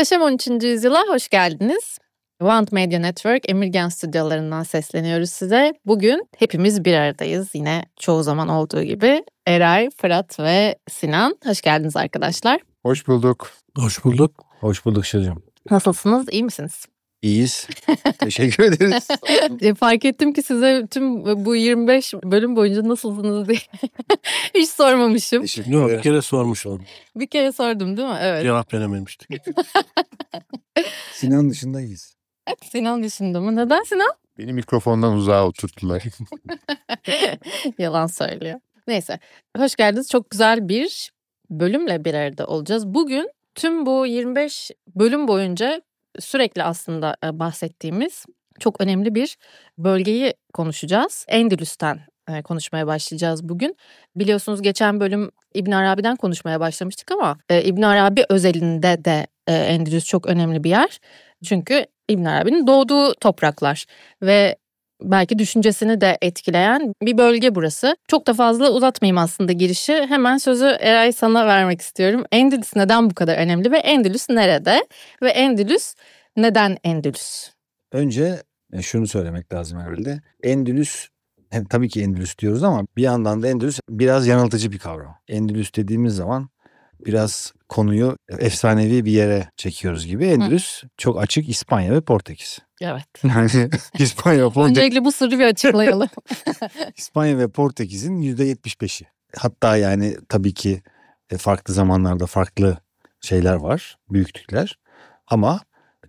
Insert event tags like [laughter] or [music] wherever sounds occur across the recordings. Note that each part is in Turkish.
Muhteşem 13. yüzyıla hoş geldiniz. Want Media Network Emirgen stüdyolarından sesleniyoruz size. Bugün hepimiz bir aradayız yine çoğu zaman olduğu gibi. Eray, Fırat ve Sinan hoş geldiniz arkadaşlar. Hoş bulduk. Hoş bulduk. Hoş bulduk Şacığım. Nasılsınız? İyi misiniz? İyiyiz. [laughs] Teşekkür ederiz. Fark ettim ki size tüm bu 25 bölüm boyunca nasılsınız diye [laughs] hiç sormamışım. Teşekkür ederim. Bir kere sormuş oldum. Bir kere sordum değil mi? Evet. Cevap verememiştik. [laughs] Sinan dışında iyiyiz. Sinan dışında mı? Neden Sinan? Beni mikrofondan uzağa oturttular. Yalan söylüyor. Neyse. Hoş geldiniz. Çok güzel bir bölümle bir arada olacağız. Bugün tüm bu 25 bölüm boyunca sürekli aslında e, bahsettiğimiz çok önemli bir bölgeyi konuşacağız. Endülüs'ten e, konuşmaya başlayacağız bugün. Biliyorsunuz geçen bölüm İbn Arabi'den konuşmaya başlamıştık ama e, İbn Arabi özelinde de Endülüs çok önemli bir yer. Çünkü İbn Arabi'nin doğduğu topraklar ve belki düşüncesini de etkileyen bir bölge burası. Çok da fazla uzatmayayım aslında girişi. Hemen sözü Eray sana vermek istiyorum. Endülüs neden bu kadar önemli ve Endülüs nerede? Ve Endülüs neden Endülüs? Önce e, şunu söylemek lazım herhalde. Endülüs tabii ki Endülüs diyoruz ama bir yandan da Endülüs biraz yanıltıcı bir kavram. Endülüs dediğimiz zaman biraz konuyu efsanevi bir yere çekiyoruz gibi. Endülüs Hı. çok açık İspanya ve Portekiz. Evet. [laughs] Yani İspanya, Portekiz. Öncelikle bu sırrı bir açıklayalım. [laughs] İspanya ve Portekiz'in %75'i. Hatta yani tabii ki e, farklı zamanlarda farklı şeyler var, büyüklükler. Ama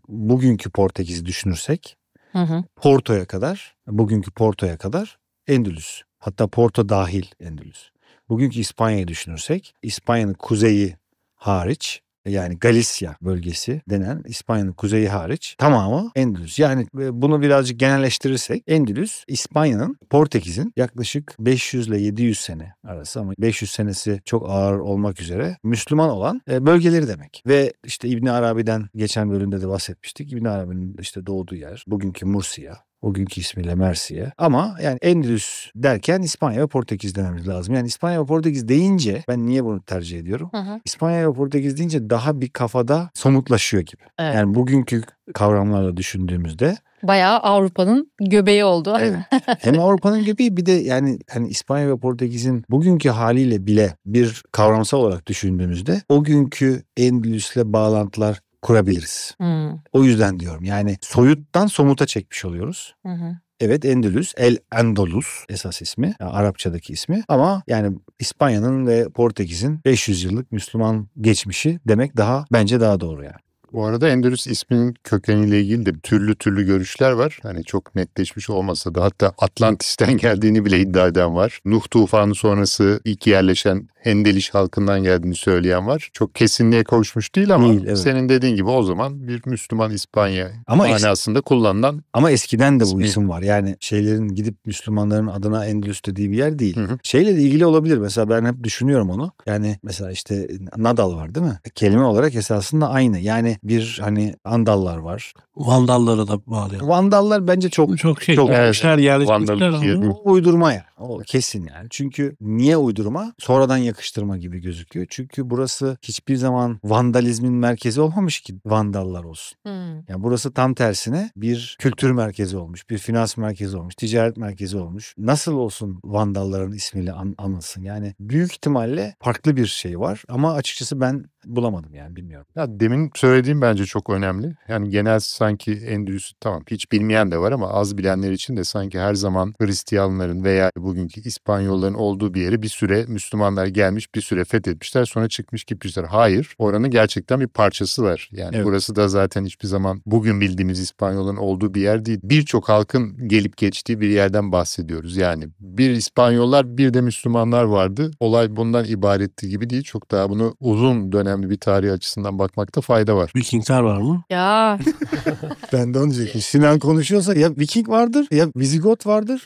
bugünkü Portekiz'i düşünürsek hı hı. Porto'ya kadar, bugünkü Porto'ya kadar Endülüs. Hatta Porto dahil Endülüs. Bugünkü İspanya'yı düşünürsek İspanya'nın kuzeyi hariç yani Galicia bölgesi denen İspanya'nın kuzeyi hariç tamamı Endülüs. Yani e, bunu birazcık genelleştirirsek Endülüs İspanya'nın Portekiz'in yaklaşık 500 ile 700 sene arası ama 500 senesi çok ağır olmak üzere Müslüman olan e, bölgeleri demek. Ve işte İbn Arabi'den geçen bölümde de bahsetmiştik. İbn Arabi'nin işte doğduğu yer bugünkü Mursiya o günkü ismiyle Mercia. Ama yani Endülüs derken İspanya ve Portekiz dememiz lazım. Yani İspanya ve Portekiz deyince ben niye bunu tercih ediyorum? Hı hı. İspanya ve Portekiz deyince daha bir kafada somutlaşıyor gibi. Evet. Yani bugünkü kavramlarla düşündüğümüzde bayağı Avrupa'nın göbeği oldu. [laughs] Evet. Hem Avrupa'nın göbeği bir de yani hani İspanya ve Portekiz'in bugünkü haliyle bile bir kavramsal olarak düşündüğümüzde o günkü Endülüs'le bağlantılar kurabiliriz. Hmm. O yüzden diyorum yani soyuttan somuta çekmiş oluyoruz. Hı Evet Endülüs, El Andalus esas ismi, yani Arapçadaki ismi ama yani İspanya'nın ve Portekiz'in 500 yıllık Müslüman geçmişi demek daha bence daha doğru yani. Bu arada Endülüs isminin kökeniyle ilgili de türlü türlü görüşler var. Hani çok netleşmiş olmasa da hatta Atlantis'ten [laughs] geldiğini bile iddia eden var. Nuh tufanı sonrası ilk yerleşen Endeliş halkından geldiğini söyleyen var. Çok kesinliğe kavuşmuş değil ama değil, evet. senin dediğin gibi o zaman bir Müslüman İspanya ama manasında es- kullanılan. Ama eskiden de bu ismi. isim var. Yani şeylerin gidip Müslümanların adına Endülüs dediği bir yer değil. Hı hı. Şeyle de ilgili olabilir. Mesela ben hep düşünüyorum onu. Yani mesela işte Nadal var değil mi? Kelime olarak esasında aynı. Yani bir hani Andallar var. vandalları da bağlayalım Vandallar bence çok çok şey çok, evet. Her yerde Vandal, uydurma yani. O kesin yani. Çünkü niye uydurma? Sonradan yakıştırma gibi gözüküyor. Çünkü burası hiçbir zaman vandalizmin merkezi olmamış ki vandallar olsun. Hmm. Yani burası tam tersine bir kültür merkezi olmuş, bir finans merkezi olmuş, ticaret merkezi olmuş. Nasıl olsun vandalların ismiyle an anılsın? Yani büyük ihtimalle farklı bir şey var ama açıkçası ben bulamadım yani bilmiyorum. Ya demin söylediğim bence çok önemli. Yani genel sanki endüstri tamam hiç bilmeyen de var ama az bilenler için de sanki her zaman Hristiyanların veya bu bugünkü İspanyolların olduğu bir yeri bir süre Müslümanlar gelmiş bir süre fethetmişler sonra çıkmış gitmişler. Hayır oranın gerçekten bir parçası var. Yani evet. burası da zaten hiçbir zaman bugün bildiğimiz İspanyolların olduğu bir yer değil. Birçok halkın gelip geçtiği bir yerden bahsediyoruz. Yani bir İspanyollar bir de Müslümanlar vardı. Olay bundan ibaretti gibi değil. Çok daha bunu uzun dönemli bir tarih açısından bakmakta fayda var. Vikingler var mı? Ya. [laughs] ben de onu diyecektim. Sinan konuşuyorsa ya Viking vardır ya Vizigot vardır.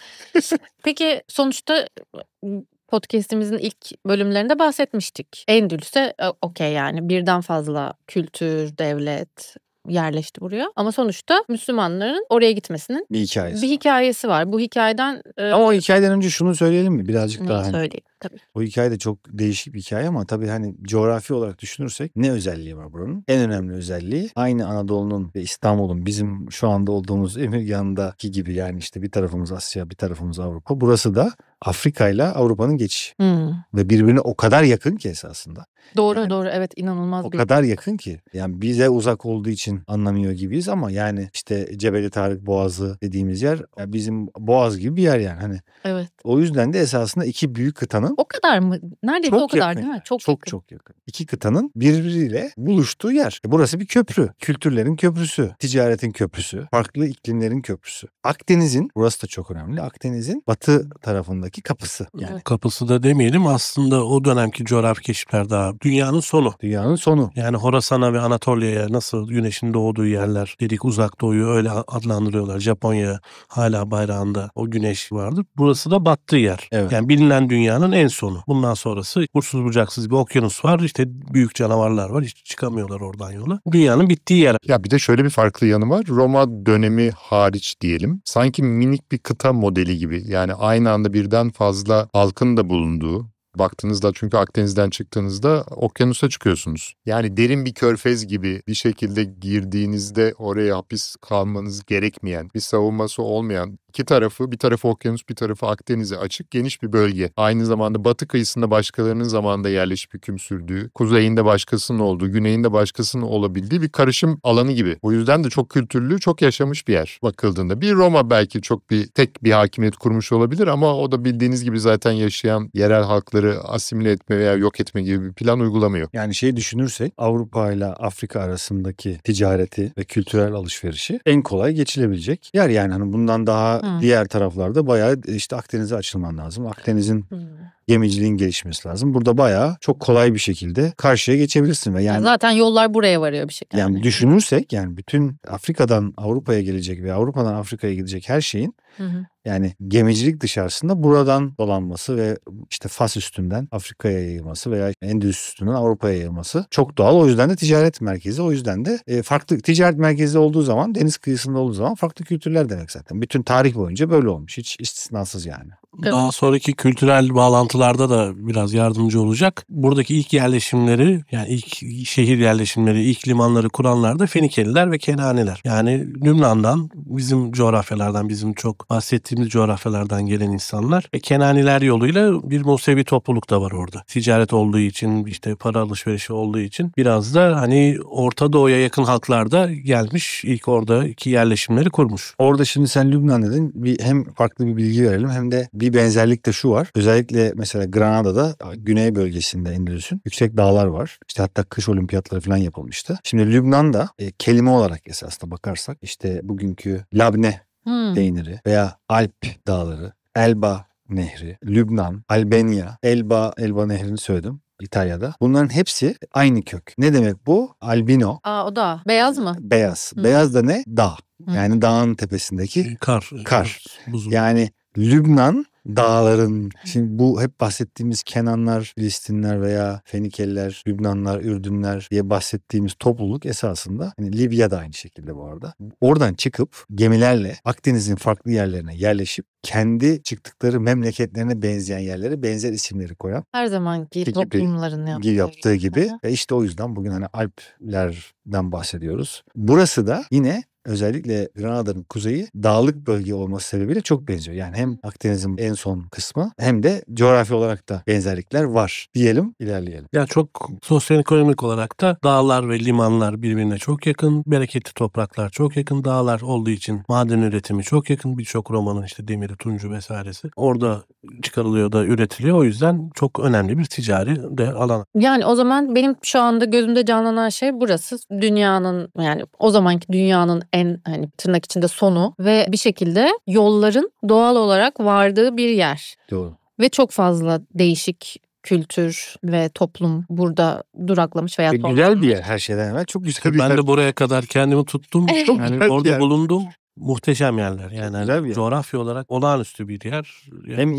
Peki sonuçta podcast'imizin ilk bölümlerinde bahsetmiştik. Endülüs'e okey yani birden fazla kültür, devlet, yerleşti buraya. Ama sonuçta Müslümanların oraya gitmesinin bir hikayesi, bir hikayesi var. Bu hikayeden... E, ama o hikayeden önce şunu söyleyelim mi birazcık daha? Hani, söyleyeyim tabii. O hikaye de çok değişik bir hikaye ama tabii hani coğrafi olarak düşünürsek ne özelliği var buranın? En önemli özelliği aynı Anadolu'nun ve İstanbul'un bizim şu anda olduğumuz Emirgan'daki gibi yani işte bir tarafımız Asya bir tarafımız Avrupa. Burası da Afrika ile Avrupa'nın geçişi. Hmm. Ve birbirine o kadar yakın ki esasında. Doğru yani, doğru evet inanılmaz. O bir... kadar yakın ki. Yani bize uzak olduğu için anlamıyor gibiyiz ama yani işte Cebeli Tarık Boğazı dediğimiz yer yani bizim Boğaz gibi bir yer yani. Hani Evet. O yüzden de esasında iki büyük kıtanın. O kadar mı? Neredeyse çok o kadar yakın. değil mi? Çok, çok yakın. Çok yakın. İki kıtanın birbiriyle buluştuğu yer. E burası bir köprü. Kültürlerin köprüsü. Ticaretin köprüsü. Farklı iklimlerin köprüsü. Akdeniz'in burası da çok önemli. Akdeniz'in batı tarafındaki dönemki kapısı. Yani kapısı da demeyelim aslında o dönemki coğrafi keşifler daha dünyanın sonu. Dünyanın sonu. Yani Horasan'a ve Anatolia'ya nasıl güneşin doğduğu yerler dedik uzak doğuyu öyle adlandırıyorlar. Japonya hala bayrağında o güneş vardır. Burası da battığı yer. Evet. Yani bilinen dünyanın en sonu. Bundan sonrası uçsuz bucaksız bir okyanus var. İşte büyük canavarlar var. Hiç çıkamıyorlar oradan yola. Dünyanın bittiği yer. Ya bir de şöyle bir farklı yanı var. Roma dönemi hariç diyelim. Sanki minik bir kıta modeli gibi. Yani aynı anda birden %50'den fazla halkın da bulunduğu baktığınızda çünkü Akdeniz'den çıktığınızda okyanusa çıkıyorsunuz. Yani derin bir körfez gibi bir şekilde girdiğinizde oraya hapis kalmanız gerekmeyen, bir savunması olmayan iki tarafı bir tarafı okyanus bir tarafı Akdeniz'e açık geniş bir bölge. Aynı zamanda batı kıyısında başkalarının zamanında yerleşip hüküm sürdüğü, kuzeyinde başkasının olduğu, güneyinde başkasının olabildiği bir karışım alanı gibi. O yüzden de çok kültürlü, çok yaşamış bir yer bakıldığında. Bir Roma belki çok bir tek bir hakimiyet kurmuş olabilir ama o da bildiğiniz gibi zaten yaşayan yerel halkları asimile etme veya yok etme gibi bir plan uygulamıyor. Yani şey düşünürsek Avrupa ile Afrika arasındaki ticareti ve kültürel alışverişi en kolay geçilebilecek yer yani hani bundan daha Hı. Diğer taraflarda bayağı işte Akdeniz'e açılman lazım. Akdeniz'in gemiciliğin gelişmesi lazım. Burada bayağı çok kolay bir şekilde karşıya geçebilirsin ve yani zaten yollar buraya varıyor bir şekilde. Yani düşünürsek yani bütün Afrika'dan Avrupa'ya gelecek ve Avrupa'dan Afrika'ya gidecek her şeyin Hı hı. Yani gemicilik dışarısında buradan dolanması ve işte Fas üstünden Afrika'ya yayılması veya Endülüs üstünden Avrupa'ya yayılması çok doğal. O yüzden de ticaret merkezi. O yüzden de e, farklı ticaret merkezi olduğu zaman deniz kıyısında olduğu zaman farklı kültürler demek zaten. Bütün tarih boyunca böyle olmuş. Hiç istisnasız yani. Evet. Daha sonraki kültürel bağlantılarda da biraz yardımcı olacak. Buradaki ilk yerleşimleri yani ilk şehir yerleşimleri, ilk limanları kuranlar da Fenikeliler ve Kenaniler. Yani Lübnan'dan bizim coğrafyalardan, bizim çok bahsettiğimiz coğrafyalardan gelen insanlar ve Kenaniler yoluyla bir Musevi topluluk da var orada. Ticaret olduğu için, işte para alışverişi olduğu için biraz da hani Orta Doğu'ya yakın halklarda gelmiş ilk oradaki yerleşimleri kurmuş. Orada şimdi sen Lübnan dedin. Bir, hem farklı bir bilgi verelim hem de bir bir benzerlik de şu var. Özellikle mesela Granada'da güney bölgesinde Endülüs'ün yüksek dağlar var. İşte hatta kış olimpiyatları falan yapılmıştı. Şimdi Lübnan'da e, kelime olarak esasında bakarsak işte bugünkü labne hmm. peyniri veya Alp dağları, Elba Nehri, Lübnan, Albanya, Elba, Elba Nehri'ni söyledim. İtalya'da. Bunların hepsi aynı kök. Ne demek bu? Albino. Aa o da beyaz mı? Beyaz. Hı. Hmm. Beyaz da ne? Dağ. Hmm. Yani dağın tepesindeki kar. Kar. kar. Yani Lübnan dağların. Şimdi bu hep bahsettiğimiz Kenanlar, Filistinler veya Fenikeliler, Lübnanlar, Ürdünler diye bahsettiğimiz topluluk esasında hani da aynı şekilde bu arada. Oradan çıkıp gemilerle Akdeniz'in farklı yerlerine yerleşip kendi çıktıkları memleketlerine benzeyen yerlere benzer isimleri koyan her zamanki gibi, toplumların gibi yaptığı gibi. gibi. Ve işte o yüzden bugün hani Alplerden bahsediyoruz. Burası da yine özellikle Granada'nın kuzeyi dağlık bölge olması sebebiyle çok benziyor. Yani hem Akdeniz'in en son kısmı hem de coğrafi olarak da benzerlikler var diyelim ilerleyelim. Ya çok sosyoekonomik olarak da dağlar ve limanlar birbirine çok yakın. Bereketli topraklar çok yakın. Dağlar olduğu için maden üretimi çok yakın. Birçok romanın işte demiri, tuncu vesairesi orada çıkarılıyor da üretiliyor. O yüzden çok önemli bir ticari de alan. Yani o zaman benim şu anda gözümde canlanan şey burası. Dünyanın yani o zamanki dünyanın en hani tırnak içinde sonu ve bir şekilde yolların doğal olarak vardığı bir yer. Doğru. Ve çok fazla değişik kültür ve toplum burada duraklamış veya e, toplum. Güzel bir yer her şeyden evvel. Çok güzel bir ben yer. Ben de buraya kadar kendimi tuttum. [laughs] Çok yani orada yer. bulundum. Muhteşem yerler yani Güzel bir yer. olarak olağanüstü bir yer. Yani Hem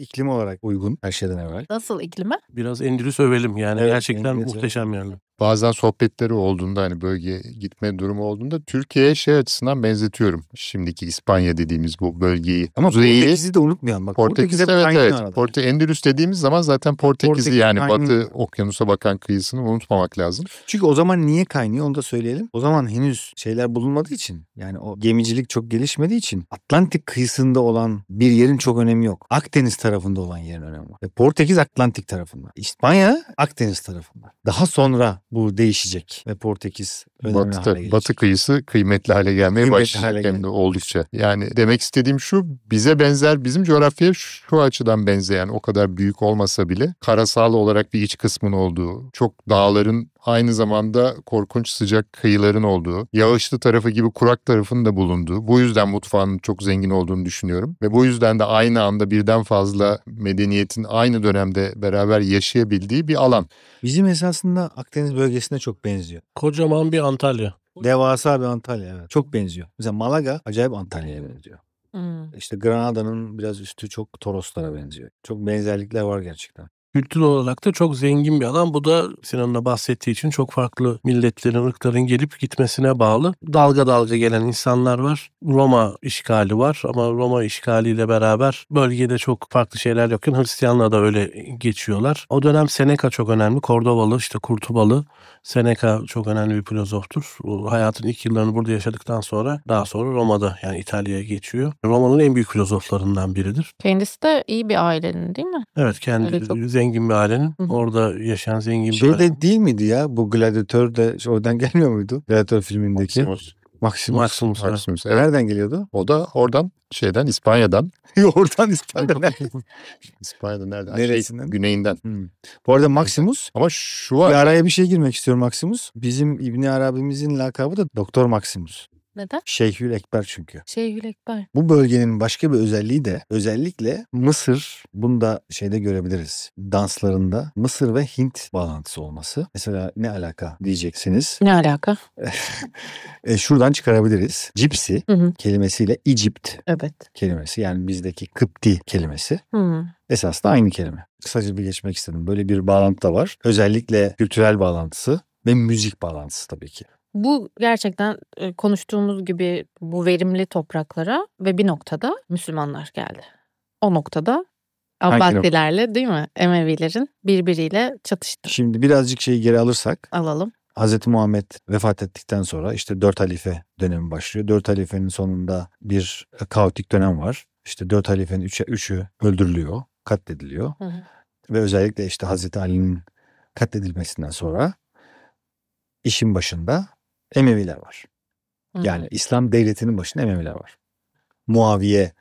iklim olarak uygun her şeyden evvel. Nasıl iklime? Biraz Endülüs övelim yani evet, gerçekten Endülüs muhteşem yerler bazen sohbetleri olduğunda hani bölgeye gitme durumu olduğunda Türkiye'ye şey açısından benzetiyorum. Şimdiki İspanya dediğimiz bu bölgeyi. Ama Kuzey'i, Portekiz'i de unutmayalım. Bak, Portekiz, Portekiz evet evet. Arada. Endülüs dediğimiz zaman zaten Portekiz'i Portekiz, yani batı okyanusa bakan kıyısını unutmamak lazım. Çünkü o zaman niye kaynıyor onu da söyleyelim. O zaman henüz şeyler bulunmadığı için yani o gemicilik çok gelişmediği için Atlantik kıyısında olan bir yerin çok önemi yok. Akdeniz tarafında olan yerin önemi var. Portekiz Atlantik tarafında. İspanya Akdeniz tarafında. Daha sonra bu değişecek ve Portekiz önemli Batı'da, hale gelecek. Batı kıyısı kıymetli hale gelmeye kıymetli başlayacak hem de oldukça. Yani demek istediğim şu bize benzer bizim coğrafyaya şu açıdan benzeyen o kadar büyük olmasa bile karasal olarak bir iç kısmın olduğu, çok dağların aynı zamanda korkunç sıcak kıyıların olduğu, yağışlı tarafı gibi kurak tarafın da bulunduğu. Bu yüzden mutfağın çok zengin olduğunu düşünüyorum. Ve bu yüzden de aynı anda birden fazla medeniyetin aynı dönemde beraber yaşayabildiği bir alan. Bizim esasında Akdeniz bölgesine çok benziyor. Kocaman bir alan. Antalya. Devasa bir Antalya evet. Çok benziyor. Mesela Malaga acayip Antalya'ya benziyor. Hmm. İşte Granada'nın biraz üstü çok Toroslara benziyor. Çok benzerlikler var gerçekten. Kültür olarak da çok zengin bir alan. Bu da Sinan'la bahsettiği için çok farklı milletlerin, ırkların gelip gitmesine bağlı. Dalga dalga gelen insanlar var. Roma işgali var ama Roma işgaliyle beraber bölgede çok farklı şeyler yokken Hristiyanla da öyle geçiyorlar. O dönem Seneca çok önemli. Kordovalı, işte Kurtubalı Seneca çok önemli bir filozoftur. hayatın ilk yıllarını burada yaşadıktan sonra daha sonra Roma'da yani İtalya'ya geçiyor. Roma'nın en büyük filozoflarından biridir. Kendisi de iyi bir ailenin değil mi? Evet kendi çok... zengin bir ailenin. Orada yaşayan zengin bir Şey değil miydi ya bu gladyatör de oradan [laughs] gelmiyor muydu? Gladyatör filmindeki. Maximus. Maximus. Maximus. Maximus. E, nereden geliyordu? O da oradan şeyden İspanya'dan. [laughs] oradan İspanya'dan. İspanya'dan nereden? Şey, Neresinden? güneyinden. Hmm. Bu arada Maximus ama şu var. Bir araya bir şey girmek istiyorum Maximus. Bizim İbni Arabimizin lakabı da Doktor Maximus. Neden? Şeyhül Ekber çünkü. Şeyhül Ekber. Bu bölgenin başka bir özelliği de özellikle Mısır bunu da şeyde görebiliriz. Danslarında Mısır ve Hint bağlantısı olması. Mesela ne alaka diyeceksiniz. Ne alaka? [laughs] e, şuradan çıkarabiliriz. Cipsi hı hı. kelimesiyle İcipt evet. kelimesi yani bizdeki Kıpti kelimesi. Hı hı. Esasında aynı kelime. Kısaca bir geçmek istedim. Böyle bir bağlantı da var. Özellikle kültürel bağlantısı ve müzik bağlantısı tabii ki. Bu gerçekten konuştuğumuz gibi bu verimli topraklara ve bir noktada Müslümanlar geldi. O noktada Abbasilerle değil mi? Emevilerin birbiriyle çatıştı. Şimdi birazcık şeyi geri alırsak. Alalım. Hz. Muhammed vefat ettikten sonra işte dört halife dönemi başlıyor. Dört halifenin sonunda bir e, kaotik dönem var. İşte dört halifenin üçe, üçü öldürülüyor, katlediliyor. Hı hı. Ve özellikle işte Hazreti Ali'nin katledilmesinden sonra işin başında Emeviler var. Yani Hı-hı. İslam devletinin başında Emeviler var. Muaviye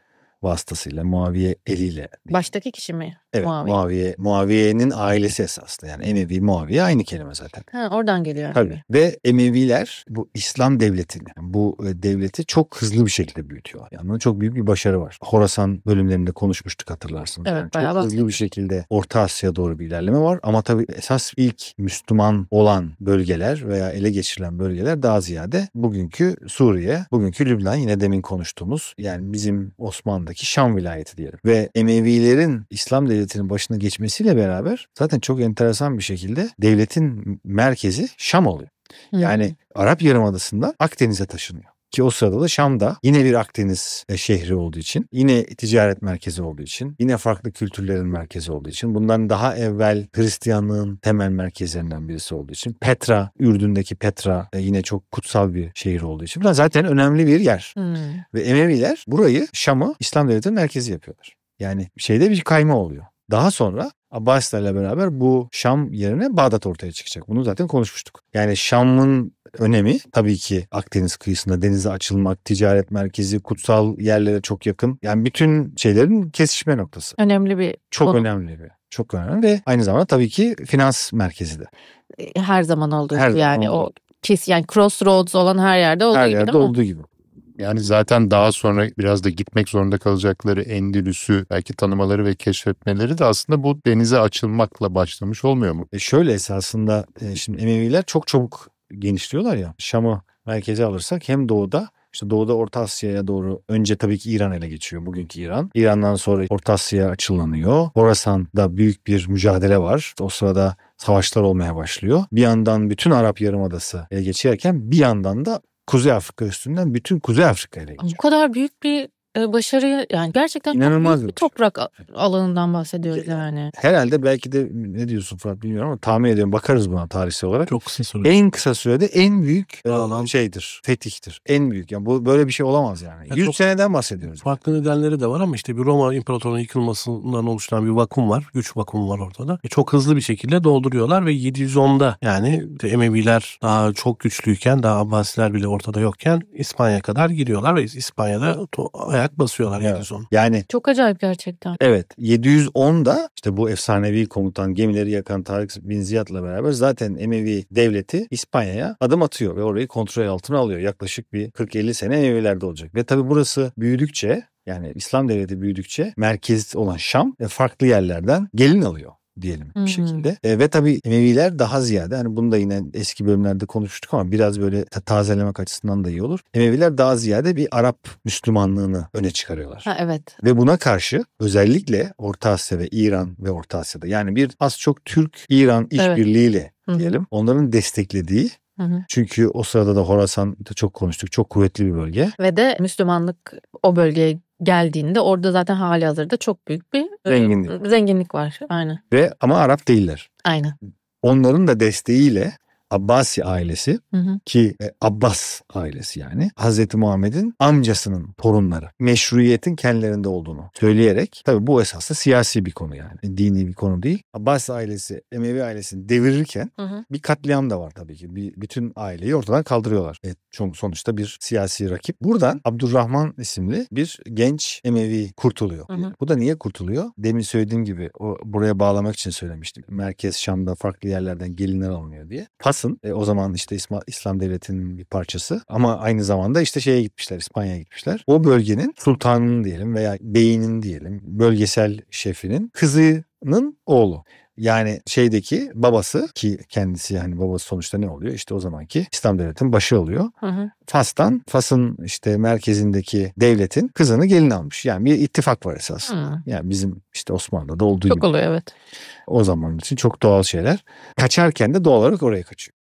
vasıtasıyla, Muaviye eliyle. Baştaki kişi mi? Evet Muaviye. Muaviye ailesi esaslı yani Emevi Muaviye aynı kelime zaten. Ha, oradan geliyor. Tabii. Ve Emeviler bu İslam devletini bu e, devleti çok hızlı bir şekilde büyütüyor. Yani çok büyük bir başarı var. Horasan bölümlerinde konuşmuştuk hatırlarsınız. Evet, yani çok hızlı bahsedelim. bir şekilde Orta Asya'ya doğru bir ilerleme var ama tabii esas ilk Müslüman olan bölgeler veya ele geçirilen bölgeler daha ziyade bugünkü Suriye, bugünkü Lübnan yine demin konuştuğumuz yani bizim Osmanlı'daki Şam vilayeti diyelim. Ve Emevilerin İslam devleti devletinin başına geçmesiyle beraber zaten çok enteresan bir şekilde devletin merkezi Şam oluyor. Yani hmm. Arap Yarımadası'nda Akdeniz'e taşınıyor ki o sırada da Şam'da yine bir Akdeniz e, şehri olduğu için, yine ticaret merkezi olduğu için, yine farklı kültürlerin merkezi olduğu için, bundan daha evvel Hristiyanlığın temel merkezlerinden birisi olduğu için, Petra, Ürdün'deki Petra e, yine çok kutsal bir şehir olduğu için. Bunlar zaten önemli bir yer. Hmm. Ve Emeviler burayı Şam'ı İslam devletinin merkezi yapıyorlar. Yani şeyde bir kayma oluyor. Daha sonra Abbasiler ile beraber bu Şam yerine Bağdat ortaya çıkacak. Bunu zaten konuşmuştuk. Yani Şam'ın önemi tabii ki Akdeniz kıyısında denize açılmak, ticaret merkezi, kutsal yerlere çok yakın. Yani bütün şeylerin kesişme noktası. Önemli bir Çok konu. önemli bir. Çok önemli ve aynı zamanda tabii ki finans merkezi de. Her zaman olduğu Her gibi yani oldu. o kes yani crossroads olan her yerde olduğu her gibi. Her yerde olduğu gibi. Yani zaten daha sonra biraz da gitmek zorunda kalacakları Endülüs'ü belki tanımaları ve keşfetmeleri de aslında bu denize açılmakla başlamış olmuyor mu? E şöyle esasında e, şimdi Emeviler çok çabuk genişliyorlar ya. Şam'ı merkeze alırsak hem doğuda işte Doğu'da Orta Asya'ya doğru önce tabii ki İran ele geçiyor bugünkü İran. İran'dan sonra Orta Asya açılanıyor. Horasan'da büyük bir mücadele var. O sırada savaşlar olmaya başlıyor. Bir yandan bütün Arap Yarımadası geçerken bir yandan da Kuzey Afrika üstünden bütün Kuzey Afrika'ya geçiyor. Bu kadar büyük bir e, başarıya yani gerçekten inanılmaz çok bir toprak alanından bahsediyoruz yani. Herhalde belki de ne diyorsun Fırat bilmiyorum ama tahmin ediyorum bakarız buna tarihsel olarak. Çok kısa sürede. En kısa sürede en büyük e, Alan. şeydir, fetihtir. En büyük. Yani bu böyle bir şey olamaz yani. yani 100 çok, seneden bahsediyoruz. Farklı nedenleri de var ama işte bir Roma İmparatorluğu'nun yıkılmasından oluşan bir vakum var. Güç vakumu var ortada. E çok hızlı bir şekilde dolduruyorlar ve 710'da yani Emeviler daha çok güçlüyken daha Abbasiler bile ortada yokken İspanya kadar giriyorlar ve İspanya'da ayak basıyorlar evet. 710. Yani çok acayip gerçekten. Evet 710 da işte bu efsanevi komutan gemileri yakan Tarık bin Ziyad'la beraber zaten Emevi devleti İspanya'ya adım atıyor ve orayı kontrol altına alıyor. Yaklaşık bir 40-50 sene Emevilerde olacak. Ve tabii burası büyüdükçe yani İslam devleti büyüdükçe merkez olan Şam e, farklı yerlerden gelin alıyor diyelim hmm. bir şekilde. E, ve tabii Emeviler daha ziyade hani bunu da yine eski bölümlerde konuştuk ama biraz böyle tazelemek açısından da iyi olur. Emeviler daha ziyade bir Arap Müslümanlığını öne çıkarıyorlar. Ha, evet. Ve buna karşı özellikle Orta Asya ve İran ve Orta Asya'da yani bir az çok Türk-İran işbirliğiyle evet. diyelim hı onların desteklediği Çünkü o sırada da Horasan'da çok konuştuk. Çok kuvvetli bir bölge. Ve de Müslümanlık o bölgeye geldiğinde orada zaten hali hazırda çok büyük bir e, zenginlik, zenginlik var. Aynen. Ve ama Arap değiller. Aynen. Onların da desteğiyle Abbasi ailesi hı hı. ki e, Abbas ailesi yani Hazreti Muhammed'in amcasının torunları meşruiyetin kendilerinde olduğunu söyleyerek tabi bu esaslı siyasi bir konu yani e, dini bir konu değil. Abbas ailesi Emevi ailesini devirirken hı hı. bir katliam da var tabii ki. Bir, bütün aileyi ortadan kaldırıyorlar. Evet çünkü sonuçta bir siyasi rakip. Buradan Abdurrahman isimli bir genç Emevi kurtuluyor. Hı hı. Bu da niye kurtuluyor? Demin söylediğim gibi o buraya bağlamak için söylemiştim. Merkez Şam'da farklı yerlerden gelinler alınıyor diye. Pas Fransa'nın e, o zaman işte İsma, İslam devletinin bir parçası ama aynı zamanda işte şeye gitmişler İspanya'ya gitmişler. O bölgenin sultanının diyelim veya beyinin diyelim bölgesel şefinin kızı Baba'nın oğlu. Yani şeydeki babası ki kendisi yani babası sonuçta ne oluyor? İşte o zamanki İslam devletin başı oluyor. Hı hı. Fas'tan Fas'ın işte merkezindeki devletin kızını gelin almış. Yani bir ittifak var esasında. Hı. Yani bizim işte Osmanlı'da olduğu çok gibi. Çok oluyor evet. O zaman için çok doğal şeyler. Kaçarken de doğal olarak oraya kaçıyor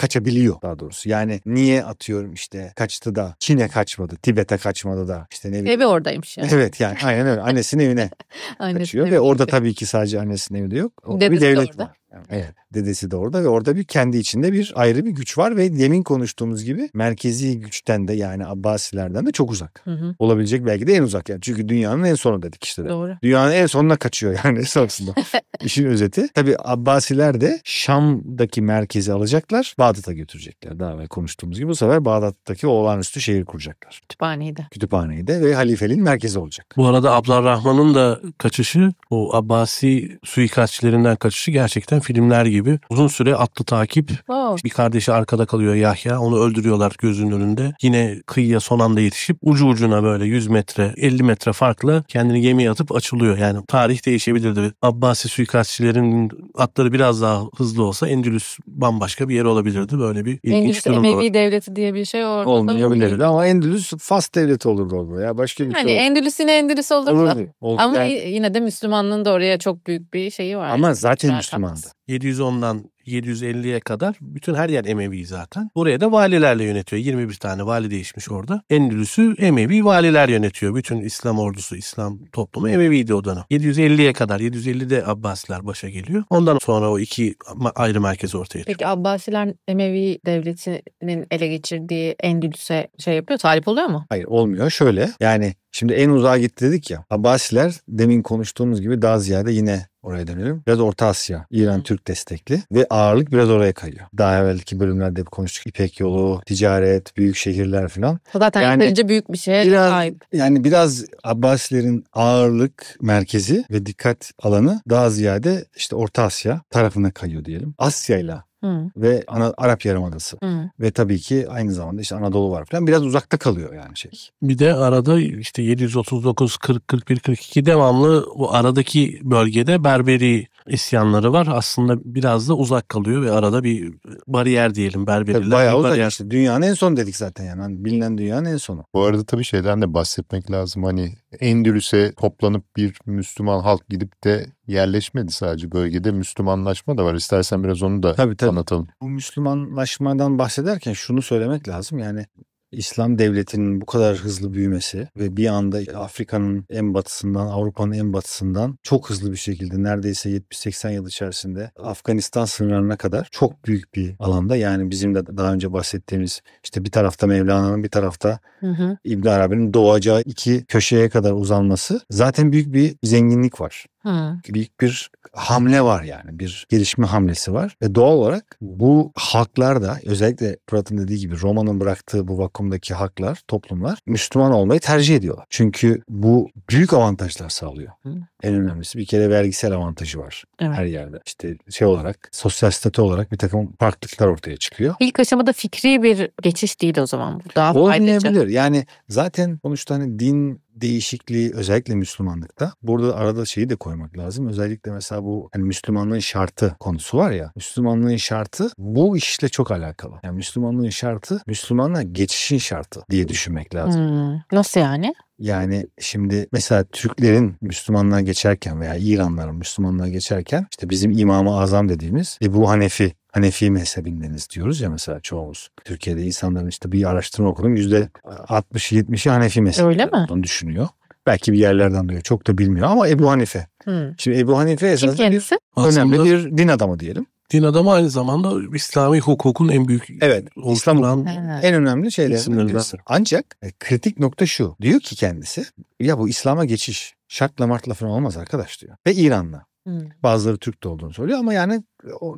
kaçabiliyor daha doğrusu. Yani niye atıyorum işte kaçtı da Çin'e kaçmadı, Tibet'e kaçmadı da işte ne bileyim. Evi oradaymış yani. Evet yani aynen öyle. Annesinin evine [laughs] kaçıyor ve orada gidiyor. tabii ki sadece annesinin evi de yok. Orada bir devlet de orada. var. Evet, dedesi de orada ve orada bir kendi içinde bir ayrı bir güç var ve demin konuştuğumuz gibi merkezi güçten de yani Abbasilerden de çok uzak. Hı hı. Olabilecek belki de en uzak yani. Çünkü dünyanın en sonu dedik işte. De. Doğru. Dünyanın en sonuna kaçıyor yani esasında. [laughs] İşin özeti. Tabi Abbasiler de Şam'daki merkezi alacaklar. Bağdat'a götürecekler. Daha evvel konuştuğumuz gibi bu sefer Bağdat'taki o olağanüstü şehir kuracaklar. Kütüphaneyi de. Kütüphaneyi de ve halifeliğin merkezi olacak. Bu arada Abdurrahman'ın da kaçışı o Abbasi suikastçilerinden kaçışı gerçekten filmler gibi uzun süre atlı takip. Wow. Bir kardeşi arkada kalıyor Yahya. Onu öldürüyorlar gözünün önünde. Yine kıyıya son anda yetişip ucu ucuna böyle 100 metre 50 metre farklı kendini gemiye atıp açılıyor. Yani tarih değişebilirdi. Abbasi suikastçilerin atları biraz daha hızlı olsa Endülüs bambaşka bir yer olabilirdi. Böyle bir ilginç Endülüs durum Emevi devleti diye bir şey orada. Olmayabilirdi ama Endülüs Fas devleti olurdu orada ya. Başka bir yani şey hani Endülüs yine Endülüs olurdu. olurdu. olurdu. Ama yani, yine de Müslümanlığın da oraya çok büyük bir şeyi var. Ama zaten Müslümandı. 710'dan 750'ye kadar bütün her yer Emevi zaten. buraya da valilerle yönetiyor. 21 tane vali değişmiş orada. Endülüs'ü Emevi valiler yönetiyor. Bütün İslam ordusu, İslam toplumu Emeviydi o dönem. 750'ye kadar, 750'de Abbasiler başa geliyor. Ondan sonra o iki ayrı merkez ortaya çıkıyor. Peki Abbasiler Emevi devletinin ele geçirdiği Endülüs'e şey yapıyor, talip oluyor mu? Hayır olmuyor. Şöyle yani Şimdi en uzağa gitti dedik ya. Abbasiler demin konuştuğumuz gibi daha ziyade yine oraya dönelim. Biraz Orta Asya, İran Türk destekli ve ağırlık biraz oraya kayıyor. Daha evvelki bölümlerde konuştuk. İpek yolu, ticaret, büyük şehirler falan. Zaten yani, yeterince büyük bir şeye biraz, sahip. Yani biraz Abbasilerin ağırlık merkezi ve dikkat alanı daha ziyade işte Orta Asya tarafına kayıyor diyelim. Asya ile Hı. ve ana, Arap Yarımadası Hı. ve tabii ki aynı zamanda işte Anadolu var falan biraz uzakta kalıyor yani şey. Bir de arada işte 739 40 41 42 devamlı bu aradaki bölgede Berberi isyanları var. Aslında biraz da uzak kalıyor ve arada bir bariyer diyelim berberiler. Tabii bayağı uzak bariyer. işte dünyanın en son dedik zaten yani. Hani bilinen dünyanın en sonu. Bu arada tabii şeyden de bahsetmek lazım. Hani Endülüs'e toplanıp bir Müslüman halk gidip de yerleşmedi sadece bölgede Müslümanlaşma da var. İstersen biraz onu da tabii, tabii. anlatalım. Bu Müslümanlaşmadan bahsederken şunu söylemek lazım. Yani İslam devletinin bu kadar hızlı büyümesi ve bir anda Afrika'nın en batısından, Avrupa'nın en batısından çok hızlı bir şekilde neredeyse 70-80 yıl içerisinde Afganistan sınırlarına kadar çok büyük bir alanda yani bizim de daha önce bahsettiğimiz işte bir tarafta Mevlana'nın bir tarafta hı hı. İbn Arabi'nin doğacağı iki köşeye kadar uzanması zaten büyük bir zenginlik var. Hı. Büyük bir hamle var yani bir gelişme hamlesi var ve doğal olarak bu halklar da özellikle Fırat'ın dediği gibi Roma'nın bıraktığı bu vakumdaki halklar, toplumlar Müslüman olmayı tercih ediyorlar. Çünkü bu büyük avantajlar sağlıyor. Hı. En önemlisi bir kere vergisel avantajı var evet. her yerde. işte şey olarak sosyal statü olarak bir takım farklılıklar ortaya çıkıyor. İlk aşamada fikri bir geçiş değil o zaman daha Olmayabilir. faydalı. yani zaten sonuçta hani din değişikliği özellikle Müslümanlıkta. Burada arada şeyi de koymak lazım. Özellikle mesela bu hani Müslümanlığın şartı konusu var ya. Müslümanlığın şartı bu işle çok alakalı. Yani Müslümanlığın şartı Müslümanla geçişin şartı diye düşünmek lazım. Hmm, nasıl yani? Yani şimdi mesela Türklerin Müslümanlar geçerken veya İranların Müslümanlar geçerken işte bizim İmam-ı Azam dediğimiz Ebu Hanefi Hanefi mezhebindeniz diyoruz ya mesela çoğumuz. Türkiye'de insanların işte bir araştırma okudum yüzde %60-70'i Hanefi mezhebi. Öyle düşünüyor. Belki bir yerlerden duyuyor. Çok da bilmiyor ama Ebu Hanife. Hmm. Şimdi Ebu Hanife esasında bir, önemli bir din adamı diyelim din adamı aynı zamanda İslami hukukun en büyük evet İslam hukukun en önemli şeylerinden Ancak e, kritik nokta şu. Diyor ki kendisi ya bu İslam'a geçiş şartla martla falan olmaz arkadaş diyor. Ve İran'la. Hmm. Bazıları Türk de olduğunu söylüyor ama yani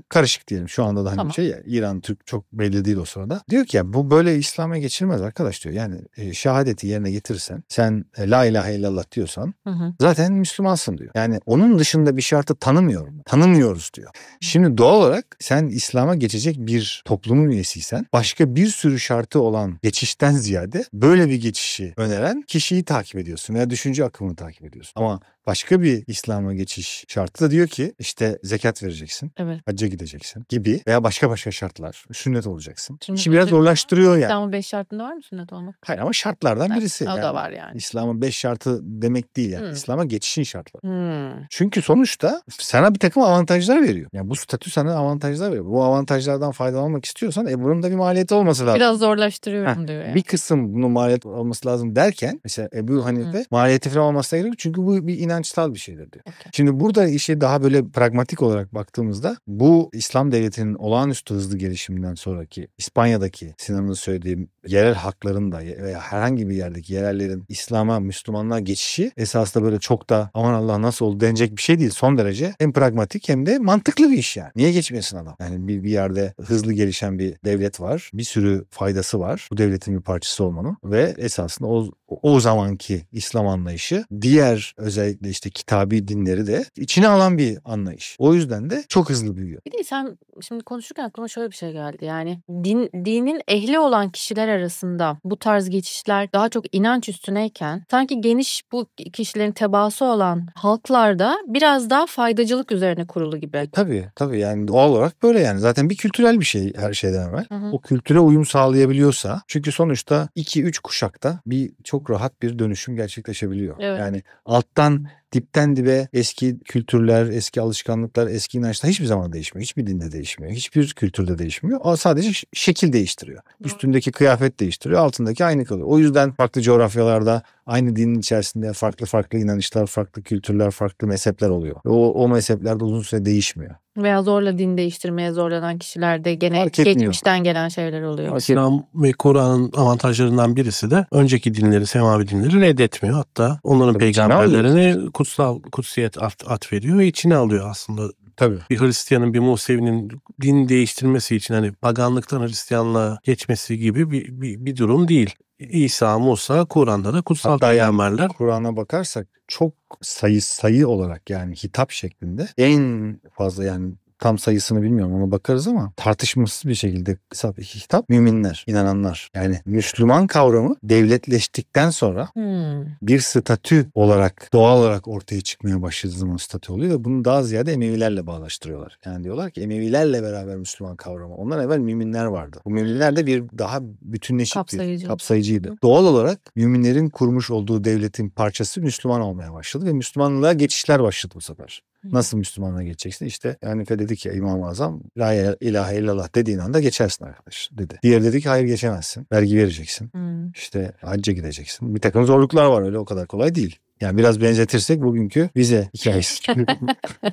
karışık diyelim şu anda da hani tamam. şey ya, İran Türk çok belli değil o sırada. Diyor ki ya bu böyle İslam'a geçirmez arkadaş diyor. Yani e, şehadeti yerine getirirsen sen e, la ilahe illallah diyorsan hı hı. zaten Müslümansın diyor. Yani onun dışında bir şartı tanımıyorum. Tanımıyoruz diyor. Şimdi doğal olarak sen İslam'a geçecek bir toplumun üyesiysen başka bir sürü şartı olan geçişten ziyade böyle bir geçişi öneren kişiyi takip ediyorsun veya düşünce akımını takip ediyorsun. Ama başka bir İslam'a geçiş şartı da diyor ki işte zekat vereceksin. Evet Evet. Hacca gideceksin gibi veya başka başka şartlar. Sünnet olacaksın. Sünnet Şimdi biraz zorlaştırıyor yani. İslam'ın beş şartında var mı sünnet olmak? Hayır ama şartlardan evet, birisi. O yani. da var yani. İslam'ın beş şartı demek değil yani. Hmm. İslam'a geçişin şartları. Hmm. Çünkü sonuçta sana bir takım avantajlar veriyor. Yani bu statü sana avantajlar veriyor. Bu avantajlardan faydalanmak istiyorsan e bunun da bir maliyeti olması lazım. Biraz zorlaştırıyorum Heh, diyor yani. Bir kısım bunun maliyet olması lazım derken mesela Ebu hmm. Hanife hmm. maliyeti falan olmasına gerek Çünkü bu bir inançsal bir şeydir diyor. Okay. Şimdi burada işe daha böyle pragmatik olarak baktığımızda bu İslam devletinin olağanüstü hızlı gelişiminden sonraki İspanya'daki Sinan'ın söylediğim yerel hakların da veya herhangi bir yerdeki yerellerin İslam'a, Müslümanlığa geçişi esasında böyle çok da aman Allah nasıl oldu denecek bir şey değil. Son derece hem pragmatik hem de mantıklı bir iş yani. Niye geçmesin adam? Yani bir, bir yerde hızlı gelişen bir devlet var. Bir sürü faydası var. Bu devletin bir parçası olmanın ve esasında o o zamanki İslam anlayışı diğer özellikle işte kitabi dinleri de içine alan bir anlayış. O yüzden de çok hızlı hızlı büyüyor. Bir de sen şimdi konuşurken aklıma şöyle bir şey geldi. Yani din, dinin ehli olan kişiler arasında bu tarz geçişler daha çok inanç üstüneyken sanki geniş bu kişilerin tebaası olan halklarda biraz daha faydacılık üzerine kurulu gibi. E, tabii tabii yani doğal olarak böyle yani. Zaten bir kültürel bir şey her şeyden evvel. Hı hı. O kültüre uyum sağlayabiliyorsa çünkü sonuçta 2-3 kuşakta bir çok rahat bir dönüşüm gerçekleşebiliyor. Evet. Yani alttan dipten dibe eski kültürler, eski alışkanlıklar, eski inançlar hiçbir zaman değişmiyor. Hiçbir dinde değişmiyor. Hiçbir kültürde değişmiyor. O sadece şekil değiştiriyor. Üstündeki kıyafet değiştiriyor. Altındaki aynı kalıyor. O yüzden farklı coğrafyalarda aynı dinin içerisinde farklı farklı inançlar, farklı kültürler, farklı mezhepler oluyor. O, o mezhepler uzun süre değişmiyor. Veya zorla din değiştirmeye zorlanan kişilerde gene Fark geçmişten gelen şeyler oluyor. İslam ve Kur'an'ın avantajlarından birisi de önceki dinleri, semavi dinleri reddetmiyor. Hatta onların Tabii peygamberlerine kutsal kutsiyet at veriyor ve içine alıyor aslında Tabii. Bir Hristiyanın, bir Musevi'nin din değiştirmesi için hani paganlıktan Hristiyanlığa geçmesi gibi bir, bir, bir durum değil. İsa, Musa, Kur'an'da da kutsal peygamberler. Kur'an'a bakarsak çok sayı sayı olarak yani hitap şeklinde en fazla yani tam sayısını bilmiyorum ama bakarız ama tartışmasız bir şekilde hesap iki kitap müminler, inananlar. Yani Müslüman kavramı devletleştikten sonra hmm. bir statü olarak doğal olarak ortaya çıkmaya başladığı zaman statü oluyor ve bunu daha ziyade Emevilerle bağlaştırıyorlar. Yani diyorlar ki Emevilerle beraber Müslüman kavramı. Ondan evvel müminler vardı. Bu müminler de bir daha bütünleşik kapsayıcı. bir kapsayıcıydı. Hı. Doğal olarak müminlerin kurmuş olduğu devletin parçası Müslüman olmaya başladı ve Müslümanlığa geçişler başladı bu sefer. Nasıl Müslümana geçeceksin? İşte yani dedi ki İmam-ı Azam la ilahe illallah dediğin anda geçersin arkadaş dedi. diğer dedi ki hayır geçemezsin. Vergi vereceksin. Hmm. İşte hacca gideceksin. Bir takım zorluklar var öyle o kadar kolay değil. Yani biraz benzetirsek bugünkü vize hikayesi [laughs]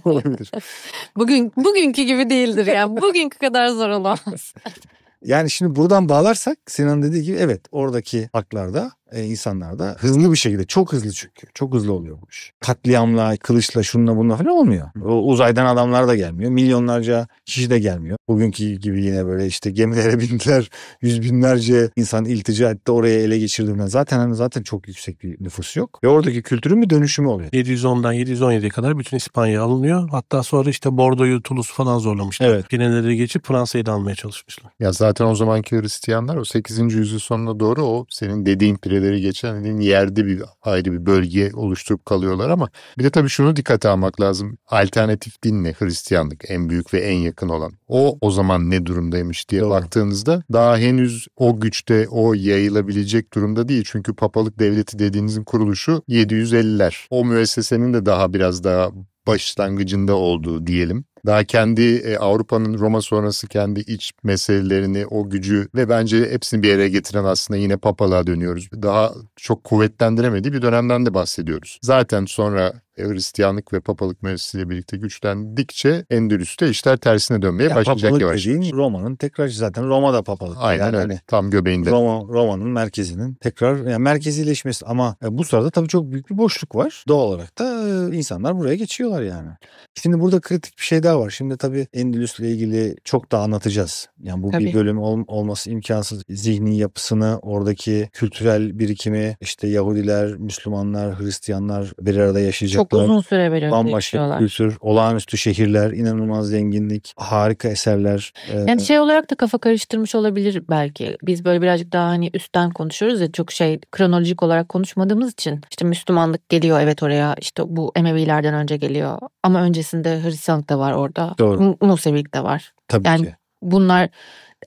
olabilir. Bugün bugünkü gibi değildir yani. Bugünkü kadar zor olamaz. [laughs] Yani şimdi buradan bağlarsak Sinan dediği gibi evet oradaki haklarda e, insanlar da hızlı bir şekilde çok hızlı çünkü çok hızlı oluyor bu iş. Katliamla, kılıçla, şunla bunla falan olmuyor. O uzaydan adamlar da gelmiyor. Milyonlarca kişi de gelmiyor. Bugünkü gibi yine böyle işte gemilere [laughs] bindiler. Yüz binlerce insan iltica etti oraya ele geçirdiğimde zaten hani zaten çok yüksek bir nüfus yok. Ve oradaki kültürün bir dönüşümü oluyor. 710'dan 717'ye kadar bütün İspanya alınıyor. Hatta sonra işte Bordo'yu, Toulouse falan zorlamışlar. Evet. Pireneleri geçip Fransa'yı da almaya çalışmışlar. Ya zaten o zamanki Hristiyanlar o 8. yüzyıl sonuna doğru o senin dediğin pre devreleri geçen hani, yerde bir ayrı bir bölge oluşturup kalıyorlar ama bir de tabii şunu dikkate almak lazım. Alternatif din ne? Hristiyanlık en büyük ve en yakın olan. O o zaman ne durumdaymış diye Doğru. baktığınızda daha henüz o güçte o yayılabilecek durumda değil. Çünkü papalık devleti dediğinizin kuruluşu 750'ler. O müessesenin de daha biraz daha başlangıcında olduğu diyelim. Daha kendi e, Avrupa'nın Roma sonrası kendi iç meselelerini, o gücü ve bence hepsini bir yere getiren aslında yine papalığa dönüyoruz. Daha çok kuvvetlendiremediği bir dönemden de bahsediyoruz. Zaten sonra Hristiyanlık ve papalık meclisiyle birlikte güçlendikçe Endülüs'te işler tersine dönmeye ya başlayacak yavaş. Papalık Roma'nın tekrar zaten Roma'da papalık. Aynen yani öyle. Hani tam göbeğinde. Roma Roma'nın merkezinin tekrar yani merkezileşmesi ama e, bu sırada tabii çok büyük bir boşluk var. Doğal olarak da e, insanlar buraya geçiyorlar yani. Şimdi burada kritik bir şey daha var var. Şimdi tabii Endülüs'le ilgili çok daha anlatacağız. Yani bu tabii. bir bölüm ol, olması imkansız. Zihni yapısını, oradaki kültürel birikimi, işte Yahudiler, Müslümanlar, Hristiyanlar bir arada yaşayacaklar. Çok uzun süre bir Bambaşka kültür, olağanüstü şehirler, inanılmaz zenginlik, harika eserler. E, yani ee, şey olarak da kafa karıştırmış olabilir belki. Biz böyle birazcık daha hani üstten konuşuyoruz ya çok şey kronolojik olarak konuşmadığımız için. işte Müslümanlık geliyor evet oraya. işte bu Emevilerden önce geliyor. Ama öncesinde Hristiyanlık da var orada. Doğru. Nusevilik de var. Tabii yani ki. Bunlar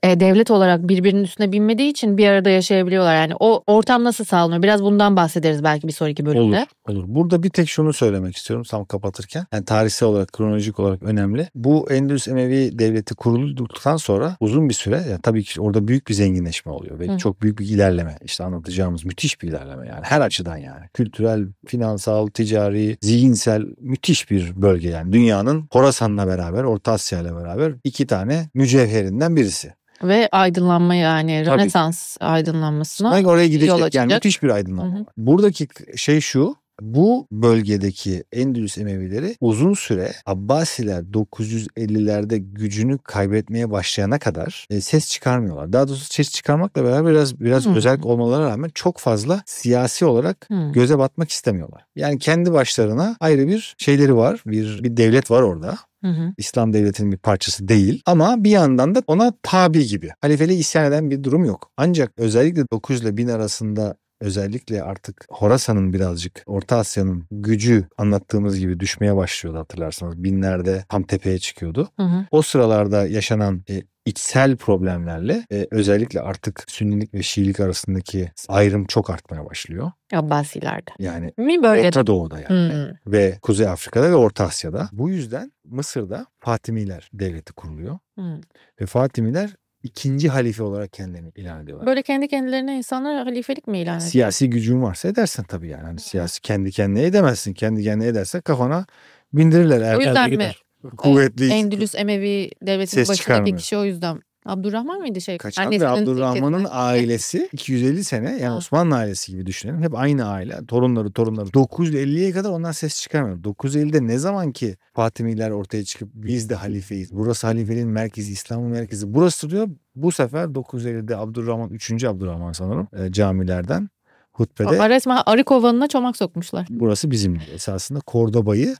e, devlet olarak birbirinin üstüne binmediği için bir arada yaşayabiliyorlar. Yani o ortam nasıl sağlanıyor? Biraz bundan bahsederiz belki bir sonraki bölümde. Olur. olur. Burada bir tek şunu söylemek istiyorum tam kapatırken. Yani tarihsel olarak, kronolojik olarak önemli. Bu Endülüs Emevi Devleti kurulduktan sonra uzun bir süre yani tabii ki orada büyük bir zenginleşme oluyor ve Hı. çok büyük bir ilerleme. İşte anlatacağımız müthiş bir ilerleme yani her açıdan yani. Kültürel, finansal, ticari, zihinsel müthiş bir bölge yani. Dünyanın Horasan'la beraber, Orta Asya'yla beraber iki tane mücevherinden birisi. Ve aydınlanma yani Tabii. Rönesans aydınlanmasına Sanki oraya gidecek yol açacak. yani müthiş bir aydınlanma. Hı hı. Buradaki şey şu bu bölgedeki Endülüs Emevileri uzun süre Abbasiler 950'lerde gücünü kaybetmeye başlayana kadar e, ses çıkarmıyorlar. Daha doğrusu ses çıkarmakla beraber biraz biraz hmm. özel olmalara rağmen çok fazla siyasi olarak hmm. göze batmak istemiyorlar. Yani kendi başlarına ayrı bir şeyleri var. Bir bir devlet var orada. Hı hı. İslam devletinin bir parçası değil ama bir yandan da ona tabi gibi. Halifeli isyan eden bir durum yok. Ancak özellikle 900 ile 1000 arasında özellikle artık Horasan'ın birazcık Orta Asya'nın gücü anlattığımız gibi düşmeye başlıyordu hatırlarsanız. Binlerde tam tepeye çıkıyordu. Hı hı. O sıralarda yaşanan e, içsel problemlerle e, özellikle artık Sünnilik ve Şiilik arasındaki ayrım çok artmaya başlıyor. Abbasilerde. Yani Mi böyle? Orta Doğu'da yani hmm. ve Kuzey Afrika'da ve Orta Asya'da. Bu yüzden Mısır'da Fatimiler devleti kuruluyor. Hmm. Ve Fatimiler ikinci halife olarak kendilerini ilan ediyorlar. Böyle kendi kendilerine insanlar halifelik mi ilan ediyor? Siyasi gücün varsa edersen tabii yani. Hani siyasi kendi kendine edemezsin. Kendi kendine ederse kafana bindirirler. Er- o yüzden mi? Gider. Kuvvetli. Endülüs Emevi devletinin başındaki kişi o yüzden Abdurrahman mıydı şey? Kaçak ve Abdurrahman'ın ailesi 250 sene yani ha. Osmanlı ailesi gibi düşünelim. Hep aynı aile. Torunları torunları. 950'ye kadar ondan ses çıkarmıyor. 950'de ne zaman ki Fatimiler ortaya çıkıp biz de halifeyiz. Burası halifeliğin merkezi, İslam'ın merkezi. Burası diyor bu sefer 950'de Abdurrahman 3. Abdurrahman sanırım e, camilerden hutbede. Resmen arı kovanına çomak sokmuşlar. Burası bizim Esasında Kordoba'yı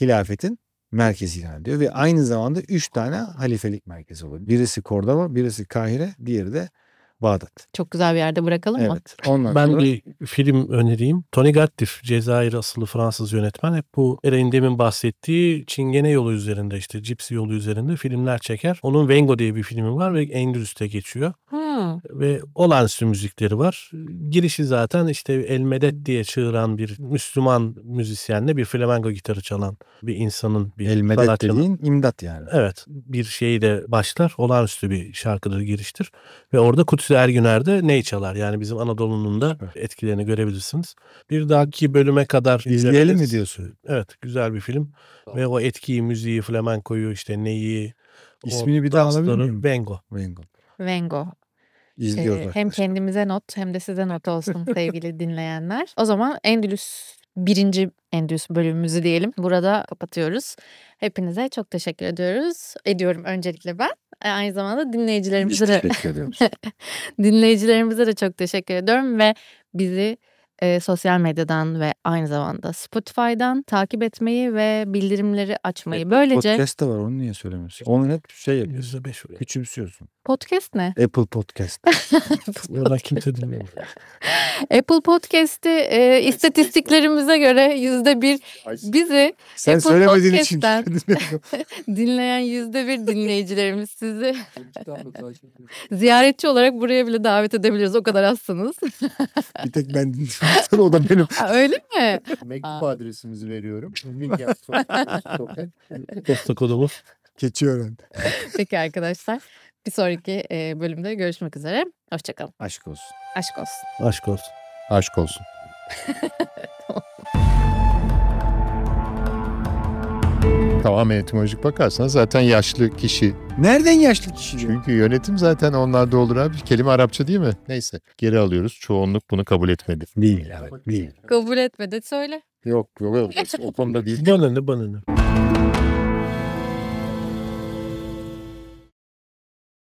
hilafetin merkez ilan ediyor. Ve aynı zamanda üç tane halifelik merkezi oluyor. Birisi Kordova, birisi Kahire, diğeri de Bağdat. Çok güzel bir yerde bırakalım evet, mı? Ondan ben sonra... bir film önereyim. Tony Gattif, Cezayir asıllı Fransız yönetmen. Hep bu Eray'ın demin bahsettiği Çingene yolu üzerinde işte Cipsi yolu üzerinde filmler çeker. Onun Vengo diye bir filmi var ve Endülüs'te geçiyor. Hı. Hı. Ve olağanüstü müzikleri var. Girişi zaten işte El Medet diye çığıran bir Müslüman müzisyenle bir flamenco gitarı çalan bir insanın bir El Medet dediğin imdat yani. Evet. Bir şeyi de başlar. Olağanüstü bir şarkıdır giriştir. Ve orada Kutsi Ergüner de neyi çalar. Yani bizim Anadolu'nun da etkilerini görebilirsiniz. Bir dahaki bölüme kadar izleyelim mi diyorsun? Evet. Güzel bir film. Ve o etkiyi, müziği, flamenkoyu işte neyi İsmini bir daha alabilir miyim? Vengo. Vengo. Vengo. İzliyoruz. Ee, hem kendimize not hem de size not olsun [laughs] sevgili dinleyenler. O zaman Endülüs birinci Endüs bölümümüzü diyelim. Burada kapatıyoruz. Hepinize çok teşekkür ediyoruz. Ediyorum öncelikle ben. E, aynı zamanda dinleyicilerimize de [laughs] dinleyicilerimize de çok teşekkür ediyorum ve bizi e, sosyal medyadan ve aynı zamanda Spotify'dan takip etmeyi ve bildirimleri açmayı. E, Böylece podcast da var onu niye söylemiyorsun? Onu hep şey yapıyorsun. %5 oraya. Küçümsüyorsun. Podcast ne? Apple Podcast. [laughs] Burada kimse dinlemiyor. Apple Podcast'i e, istatistiklerimize göre yüzde bir bizi Sen Apple söylemediğin için şey [laughs] dinleyen yüzde bir dinleyicilerimiz sizi ziyaretçi olarak buraya bile davet edebiliriz. O kadar azsınız. bir tek ben dinliyorum o da benim. Ha, öyle mi? [laughs] Mektup adresimizi veriyorum. Link [laughs] yaptım. Posta kodumuz. Keçiören. Peki arkadaşlar. Bir sonraki e, bölümde görüşmek üzere. Hoşçakalın. Aşk olsun. Aşk olsun. Aşk olsun. Aşk olsun. [laughs] Tamamen etimolojik bakarsan zaten yaşlı kişi. Nereden yaşlı kişi? Çünkü yönetim zaten onlarda olur abi. Kelime Arapça değil mi? Neyse geri alıyoruz. Çoğunluk bunu kabul etmedi. Değil evet değil. Kabul etmedi söyle. Yok yok, yok. [laughs] o konuda değil. Bana ne bana ne.